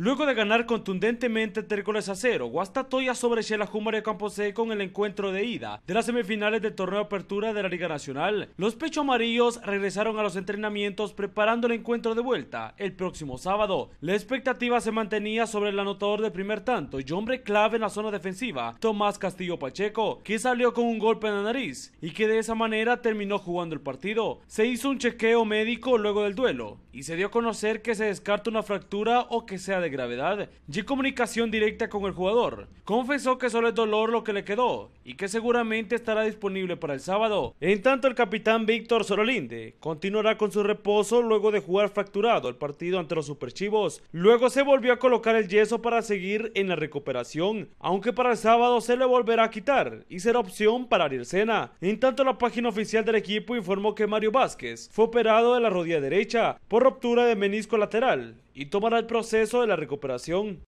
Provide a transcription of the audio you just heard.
Luego de ganar contundentemente tres goles a cero, sobre sobrechela Jumare Camposé con el encuentro de ida de las semifinales del torneo apertura de la Liga Nacional. Los pecho amarillos regresaron a los entrenamientos preparando el encuentro de vuelta el próximo sábado. La expectativa se mantenía sobre el anotador del primer tanto y hombre clave en la zona defensiva, Tomás Castillo Pacheco, que salió con un golpe en la nariz y que de esa manera terminó jugando el partido. Se hizo un chequeo médico luego del duelo y se dio a conocer que se descarta una fractura o que sea de gravedad y comunicación directa con el jugador. Confesó que solo es dolor lo que le quedó y que seguramente estará disponible para el sábado. En tanto, el capitán Víctor Sorolinde continuará con su reposo luego de jugar fracturado el partido ante los Superchivos. Luego se volvió a colocar el yeso para seguir en la recuperación, aunque para el sábado se le volverá a quitar y será opción para Ariel Sena. En tanto, la página oficial del equipo informó que Mario Vázquez fue operado de la rodilla derecha por ruptura de menisco lateral y tomará el proceso de la recuperación.